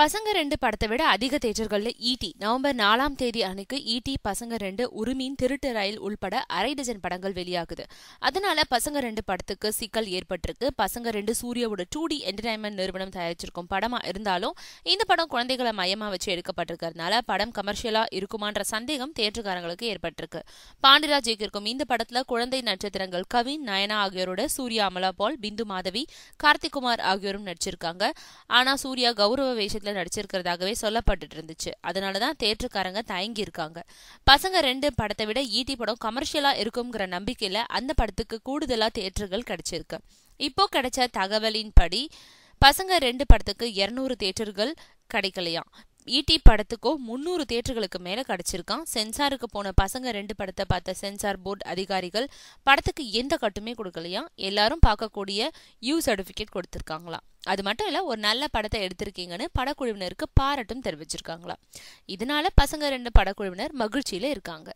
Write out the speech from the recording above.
பசங்க ரெண்டு படத்தை விட அதிக தேட்டர்கள்ல ஈடி நவம்பர் நாலாம் தேதி அன்னைக்கு ஈடி பசங்க ரெண்டு உரிமையின் திருட்டு ரயில் உள்பட அரை டஜன் படங்கள் வெளியாகுது அதனால பசங்க ரெண்டு படத்துக்கு சிக்கல் ஏற்பட்டிருக்கு பசங்க ரெண்டு சூர்யாவோட டூ டி என்டர்டைன்மெண்ட் நிறுவனம் தயாரிச்சிருக்கும் படமா இருந்தாலும் இந்த படம் குழந்தைகளை மையமா வச்சு எடுக்கப்பட்டிருக்கிறதுனால படம் கமர்ஷியலா இருக்குமான்ற சந்தேகம் தேற்றுக்காரங்களுக்கு ஏற்பட்டிருக்கு பாண்டிராஜ் இயக்கிருக்கும் இந்த படத்துல குழந்தை நட்சத்திரங்கள் கவின் நயனா ஆகியோரோட சூர்யா அமலா பால் பிந்து மாதவி கார்த்திக் குமார் ஆகியோரும் நடிச்சிருக்காங்க ஆனா சூர்யா கௌரவ வேஷத்தில் படத்தில் நடிச்சிருக்கிறதாகவே சொல்லப்பட்டு இருந்துச்சு அதனால தான் தேட்டருக்காரங்க தயங்கி இருக்காங்க பசங்க ரெண்டு படத்தை விட ஈட்டி படம் கமர்ஷியலாக இருக்குங்கிற நம்பிக்கையில் அந்த படத்துக்கு கூடுதலாக தேட்டர்கள் கிடைச்சிருக்கு இப்போ கிடைச்ச தகவலின்படி பசங்க ரெண்டு படத்துக்கு இரநூறு தேட்டர்கள் கிடைக்கலையாம் ஈட்டி e படத்துக்கோ முந்நூறு தேட்டர்களுக்கு மேலே கிடச்சிருக்கான் சென்சாருக்கு போன பசங்க ரெண்டு படத்தை பார்த்த சென்சார் போர்டு அதிகாரிகள் படத்துக்கு எந்த கட்டுமே கொடுக்கலையா எல்லாரும் பார்க்கக்கூடிய யூ சர்டிஃபிகேட் கொடுத்துருக்காங்களா அது மட்டும் இல்லை ஒரு நல்ல படத்தை எடுத்திருக்கீங்கன்னு படக்குழுவினருக்கு பாராட்டும் தெரிவிச்சிருக்காங்களா இதனால பசங்க ரெண்டு படக்குழுவினர் மகிழ்ச்சியில் இருக்காங்க